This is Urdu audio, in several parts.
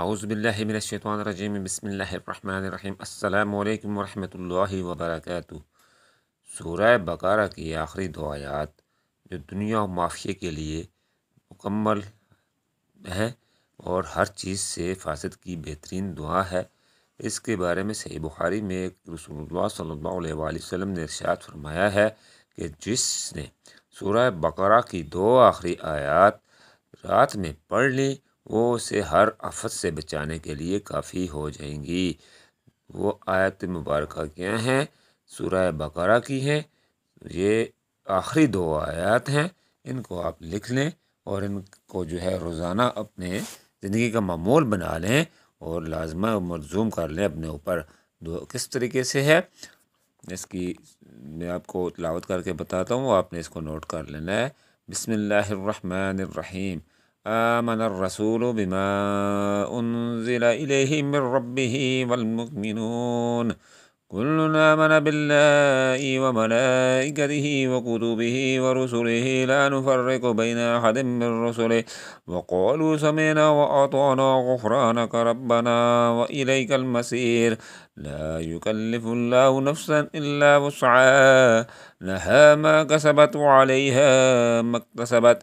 اعوذ باللہ من الشیطان الرجیم بسم اللہ الرحمن الرحیم السلام علیکم ورحمۃ اللہ وبرکاتہ سورہ بقارہ کی آخری دو آیات جو دنیا و معافیے کے لیے مکمل ہے اور ہر چیز سے حفاظت کی بہترین دعا ہے اس کے بارے میں صحیح بخاری میں رسول اللہ صلی اللہ علیہ وآلہ وسلم نے ارشاد فرمایا ہے کہ جس نے سورہ بقرہ کی دو آخری آیات رات میں پڑھ لیں وہ اسے ہر آفت سے بچانے کے لیے کافی ہو جائیں گی وہ آیت مبارکہ کیا ہیں سورہ بقرہ کی ہیں یہ آخری دو آیات ہیں ان کو آپ لکھ لیں اور ان کو جو ہے روزانہ اپنے زندگی کا معمول بنا لیں اور لازمہ مرزوم کر لیں اپنے اوپر دو کس طریقے سے ہے اس کی میں آپ کو تلاوت کر کے بتاتا ہوں آپ نے اس کو نوٹ کر لینا ہے بسم اللہ الرحمن الرحیم آمن الرسول بما أنزل إليه من ربه والمؤمنون كلنا آمن بالله وملائكته وكتبه ورسله لا نفرق بين أحد من رسله وقالوا سمعنا وأطعنا غفرانك ربنا وإليك المسير لا يكلف الله نفسا إلا وسعها لها ما كسبت وعليها ما اكتسبت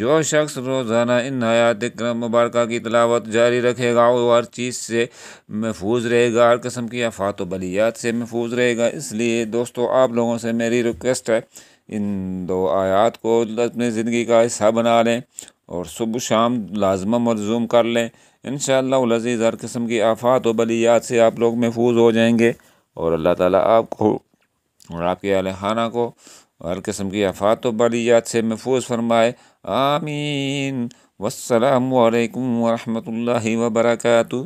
جو شخص روزانہ ان حیات کرم مبارکہ کی تلاوت جاری رکھے گا وہ ہر چیز سے محفوظ رہے گا ہر قسم کی آفات و بلیات سے محفوظ رہے گا اس لیے دوستو آپ لوگوں سے میری ریکویسٹ ہے ان دو آیات کو اپنی زندگی کا حصہ بنا لیں اور صبح شام لازمہ مرزوم کر لیں انشاءاللہ شاء ہر قسم کی آفات و بلیات سے آپ لوگ محفوظ ہو جائیں گے اور اللہ تعالیٰ آپ کو اور آپ کے خانہ کو اور قسم کی آفات و بالیات سے محفوظ فرمائے آمین والسلام علیکم ورحمۃ اللہ وبرکاتہ